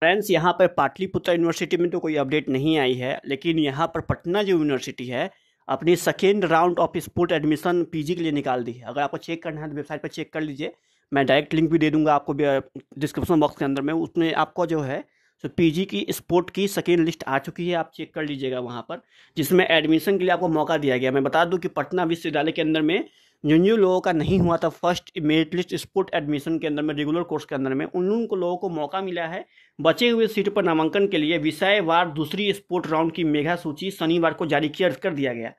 friends यहाँ पर Pataliputra university में तो कोई अपडेट नहीं आई है लेकिन यहाँ पर पटना जो यूनिवर्सिटी है अपनी second round of sport admission PG के लिए निकाल दी है अगर आपको चेक करना है तो वेबसाइट पर चेक कर लीजिए मैं डायरेक्ट लिंक भी दे दूंगा आपको डिस्क्रिप्शन बॉक्स के अंदर में उसमें आपको जो है तो पी की स्पोर्ट की सेकेंड लिस्ट आ चुकी है आप चेक कर लीजिएगा वहाँ पर जिसमें एडमिशन के लिए आपको मौका दिया गया मैं बता दूँ कि पटना विश्वविद्यालय के अंदर में जिन लोगों का नहीं हुआ था first merit list sport admission के अंदर में रेगुलर कोर्स के अंदर में उन उन लोगों को मौका मिला है बचे हुए सीट पर नामांकन के लिए विषयवार दूसरी स्पोर्ट राउंड की मेघा सूची शनिवार को जारी किया कर दिया गया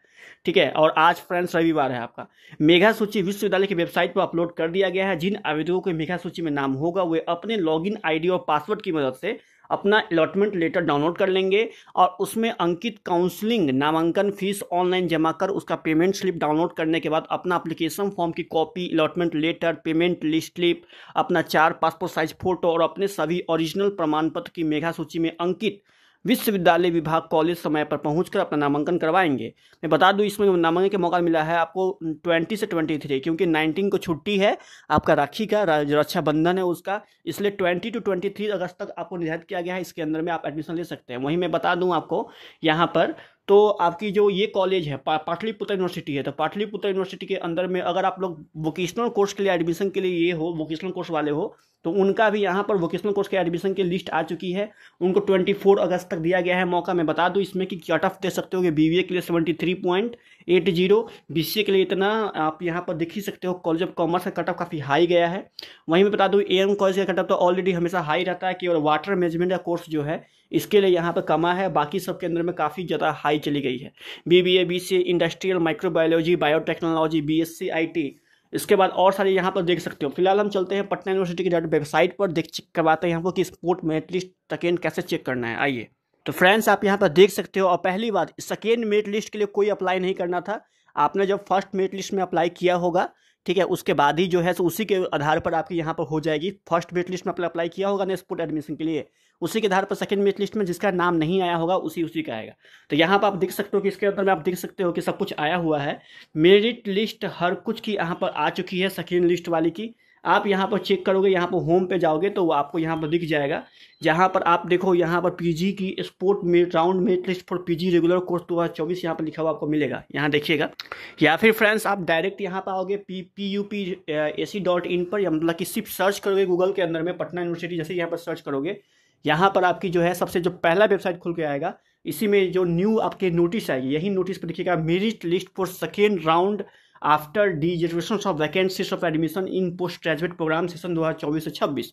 ठीक है और आज फ्रेंड्स रविवार है आपका मेघा सूची विश्वविद्यालय की वेबसाइट पर अपलोड कर दिया गया है जिन आवेदकों के मेघा सूची में नाम होगा वे अपने लॉग आईडी और पासवर्ड की मदद से अपना अलॉटमेंट लेटर डाउनलोड कर लेंगे और उसमें अंकित काउंसलिंग नामांकन फीस ऑनलाइन जमा कर उसका पेमेंट स्लिप डाउनलोड करने के बाद अपना अप्लीकेशन फॉर्म की copy allotment letter payment list slip अपना चार पासपोर्ट साइज फोटो और अपने सभी ओरिजिनल प्रमाण पत्र की मेघा सूची में अंकित विश्वविद्यालय विभाग कॉलेज समय पर पहुँच अपना नामांकन करवाएंगे मैं बता दूँ इसमें नामांकन का मौका मिला है आपको ट्वेंटी से ट्वेंटी थ्री क्योंकि नाइनटीन को छुट्टी है आपका राखी का रक्षाबंधन है उसका इसलिए ट्वेंटी टू ट्वेंटी थ्री अगस्त तक आपको निर्धारित किया गया है इसके अंदर में आप एडमिशन ले सकते हैं वहीं मैं बता दूँ आपको यहाँ पर तो आपकी जो ये कॉलेज है पा, पाटलिपुत्र यूनिवर्सिटी है तो पाटलिपुत्र यूनिवर्सिटी के अंदर में अगर आप लोग वोकेशनल कोर्स के लिए एडमिशन के लिए ये हो वोकेशनल कोर्स वाले हो तो उनका भी यहाँ पर वोकेशनल कोर्स के एडमिशन की लिस्ट आ चुकी है उनको 24 अगस्त तक दिया गया है मौका मैं बता दूँ इसमें कि कट ऑफ दे सकते हो कि बी के लिए seventy three point eight zero B के लिए इतना आप यहाँ पर देख ही सकते हो कॉलेज ऑफ कॉमर्स का कट ऑफ काफ़ी हाई गया है वहीं मैं बता दूँ ए एम कॉलेज का कट ऑफ तो ऑलरेडी हमेशा हाई रहता है कि और वाटर मैनेजमेंट का कोर्स जो है इसके लिए यहाँ पर कमा है बाकी सब केंद्र अंदर में काफ़ी ज़्यादा हाई चली गई है B B A B C industrial microbiology biotechnology B S C I T इसके बाद और सारे यहाँ पर देख सकते हो फिलहाल हम चलते हैं पटना यूनिवर्सिटी की वेबसाइट पर देख चेक करवाते हैं हमको कि स्पोर्ट मेरिट लिस्ट सेकेंड कैसे चेक करना है आइए तो फ्रेंड्स आप यहाँ पर देख सकते हो और पहली बात सेकेंड मेरिट लिस्ट के लिए कोई अप्लाई नहीं करना था आपने जब फर्स्ट मेरिट लिस्ट में अप्लाई किया होगा ठीक है उसके बाद ही जो है सो तो उसी के आधार पर आपकी यहाँ पर हो जाएगी फर्स्ट मेट लिस्ट में आपने अप्लाई किया होगा ने स्पोर्ट एडमिशन के लिए उसी के आधार पर सेकंड मेरिट लिस्ट में जिसका नाम नहीं आया होगा उसी उसी का आएगा तो यहाँ पर आप देख सकते हो कि इसके अंदर में आप देख सकते हो कि सब कुछ आया हुआ है मेरिट लिस्ट हर कुछ की यहाँ पर आ चुकी है सेकेंड लिस्ट वाली की आप यहाँ पर चेक करोगे यहाँ पर होम पे जाओगे तो आपको यहाँ पर दिख जाएगा जहाँ पर आप देखो यहाँ पर पीजी की स्पोर्ट में round merit list for PG regular course दो हज़ार चौबीस यहाँ पर लिखा हुआ आपको मिलेगा यहाँ देखिएगा या फिर फ्रेंड्स आप डायरेक्ट यहाँ पर आओगे P P U P A C dot in पर मतलब कि सिर्फ सर्च करोगे गूगल के अंदर में पटना यूनिवर्सिटी जैसे यहाँ पर सर्च करोगे यहाँ पर आपकी जो है सबसे जो पहला वेबसाइट खुल के आएगा इसी में जो न्यू आपके नोटिस आएगी यही नोटिस पर लिखिएगा merit list for second round after the dereservation of vacancies of admission in post graduate program session दो हज़ार चौबीस से छब्बीस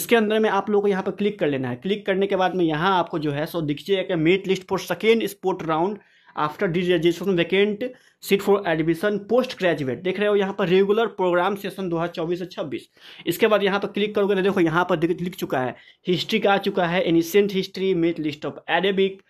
इसके अंदर में आप लोगों को यहाँ पर क्लिक कर लेना है क्लिक करने के बाद में यहाँ आपको जो है सो दिखिए merit list for second sport round after the registration vacant seat for admission post graduate देख रहे हो यहाँ पर रेगुलर प्रोग्राम सेशन 2024 से 26 इसके बाद यहाँ पर क्लिक करोगे तो देखो यहाँ पर लिख चुका है हिस्ट्री का आ चुका है ancient history merit list of Arabic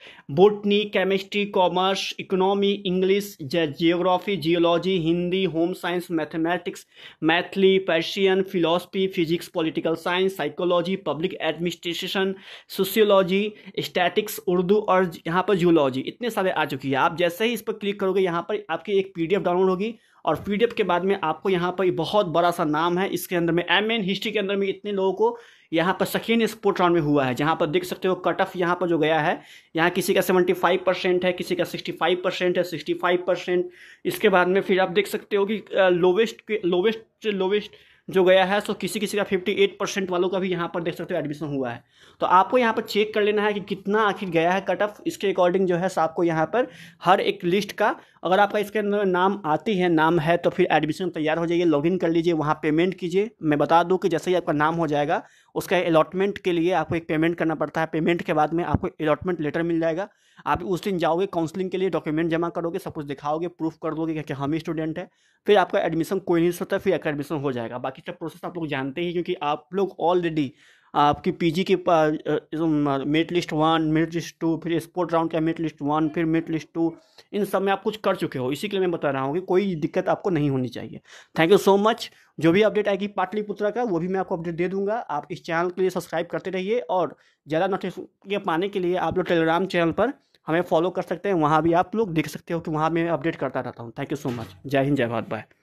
botany chemistry commerce economy English geography geology Hindi home science mathematics Maithili Persian philosophy physics political science psychology public administration sociology statics Urdu और यहाँ पर जियोलॉजी इतने सारे आ चुकी है आप जैसे ही इस पर क्लिक करोगे यहाँ पर आपकी एक पीडीएफ डाउनलोड होगी और पीडीएफ के बाद में आपको यहाँ पर बहुत बड़ा सा नाम है इसके अंदर में एम एन हिस्ट्री के अंदर में इतने लोगों को यहाँ पर सकीन स्पोर्ट राउंड में हुआ है जहाँ पर देख सकते हो कट ऑफ यहाँ पर जो गया है यहाँ किसी का सेवेंटी फाइव परसेंट है किसी का सिक्सटी फाइव परसेंट है सिक्सटी फाइव परसेंट इसके बाद में फिर आप देख सकते हो कि लोवेस्ट के लोवेस्ट लोवेस्ट जो गया है सो किसी किसी का फिफ्टी एट परसेंट वालों का भी यहाँ पर देख सकते हो एडमिशन हुआ है तो आपको यहाँ पर चेक कर लेना है कि कितना आखिर गया है कट ऑफ इसके अकॉर्डिंग जो है आपको यहाँ पर हर एक लिस्ट का अगर आपका इसके अंदर नाम आती है नाम है तो फिर एडमिशन तैयार हो जाइए लॉगिन कर लीजिए वहाँ पेमेंट कीजिए मैं बता दूँ कि जैसे ही आपका नाम हो जाएगा उसका अलॉटमेंट के लिए आपको एक पेमेंट करना पड़ता है पेमेंट के बाद में आपको अलॉटमेंट लेटर मिल जाएगा आप उस दिन जाओगे काउंसलिंग के लिए डॉक्यूमेंट जमा करोगे सब कुछ दिखाओगे प्रूफ कर दोगे क्या हम ही स्टूडेंट है फिर आपका एडमिशन कोई नहीं सोता फिर आपका एडमिशन हो जाएगा बाकी सब प्रोसेस आप लोग जानते ही क्योंकि आप लोग ऑलरेडी आपकी पीजी की merit list one merit list two फिर स्पोर्ट राउंड का मेट लिस्ट वन फिर मेट लिस्ट टू इन सब में आप कुछ कर चुके हो इसी के लिए मैं बता रहा हूँ कि कोई दिक्कत आपको नहीं होनी चाहिए थैंक यू सो मच जो भी अपडेट आएगी पाटलिपुत्र का वो भी मैं आपको अपडेट दे दूंगा आप इस चैनल के लिए सब्सक्राइब करते रहिए और ज़्यादा नोटिफिकेशन पाने के लिए आप लोग टेलीग्राम चैनल पर हमें फॉलो कर सकते हैं वहाँ भी आप लोग देख सकते हो कि वहाँ मैं अपडेट करता रहता हूँ थैंक यू सो मच जय हिंद जय भारत बाय